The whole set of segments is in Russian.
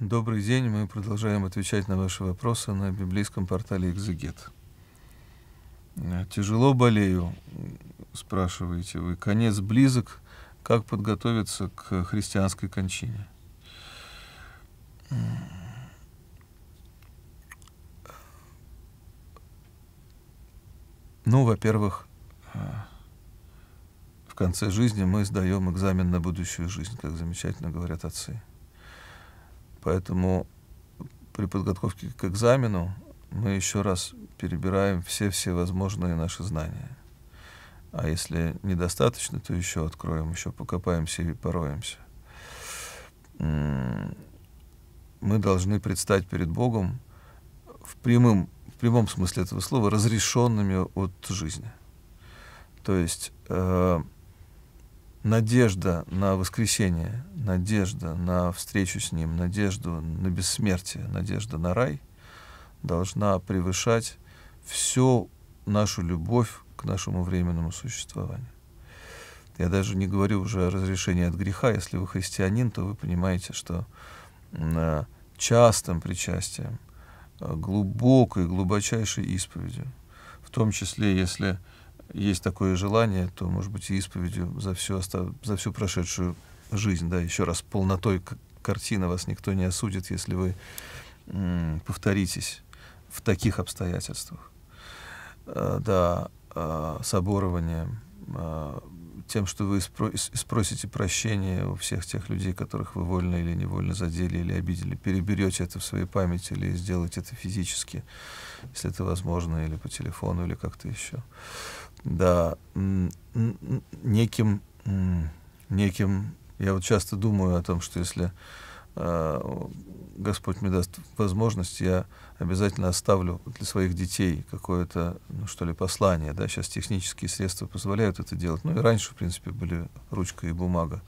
Добрый день, мы продолжаем отвечать на ваши вопросы на библейском портале «Экзегет». Э, Тяжело болею, спрашиваете вы. Конец близок, как подготовиться к христианской кончине? Ну, во-первых, э, в конце жизни мы сдаем экзамен на будущую жизнь, как замечательно говорят отцы. Поэтому при подготовке к экзамену мы еще раз перебираем все-все возможные наши знания. А если недостаточно, то еще откроем, еще покопаемся и пороемся. Мы должны предстать перед Богом в прямом, в прямом смысле этого слова разрешенными от жизни. То есть э, надежда на воскресение, надежда на встречу с Ним, надежду на бессмертие, надежда на рай должна превышать всю нашу любовь к нашему временному существованию. Я даже не говорю уже о разрешении от греха. Если вы христианин, то вы понимаете, что э, частым причастием, э, глубокой, глубочайшей исповедью, в том числе, если есть такое желание, то, может быть, и исповедью за всю, остав... за всю прошедшую жизнь, да, еще раз, полнотой картины вас никто не осудит, если вы повторитесь в таких обстоятельствах. Э, да, э, соборованием, э, тем, что вы спросите прощения у всех тех людей, которых вы вольно или невольно задели или обидели, переберете это в своей памяти или сделаете это физически, если это возможно, или по телефону, или как-то еще да, неким, неким, я вот часто думаю о том, что если э, Господь мне даст возможность, я обязательно оставлю для своих детей какое-то, ну что ли, послание, да, сейчас технические средства позволяют это делать, ну и раньше, в принципе, были ручка и бумага,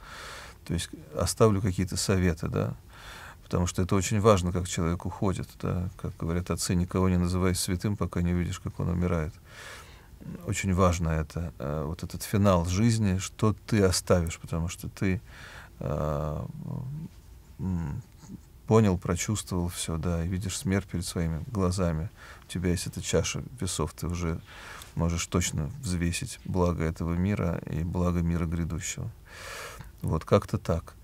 то есть оставлю какие-то советы, да, потому что это очень важно, как человек уходит, да, как говорят отцы, никого не называй святым, пока не видишь, как он умирает очень важно это, э, вот этот финал жизни, что ты оставишь, потому что ты э, понял, прочувствовал все, да, и видишь смерть перед своими глазами. У тебя есть эта чаша весов, ты уже можешь точно взвесить благо этого мира и благо мира грядущего. Вот как-то так.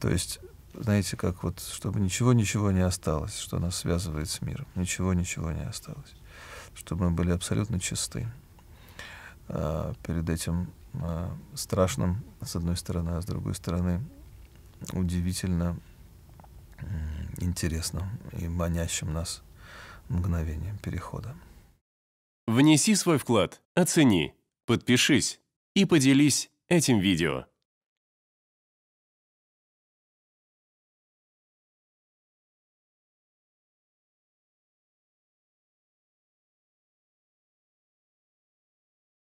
То есть, знаете, как вот, чтобы ничего-ничего не осталось, что нас связывает с миром. Ничего-ничего не осталось. Чтобы мы были абсолютно чисты. Э, перед этим э, страшным, с одной стороны, а с другой стороны, удивительно интересным и манящим нас мгновением перехода. Внеси свой вклад, оцени, подпишись и поделись этим видео.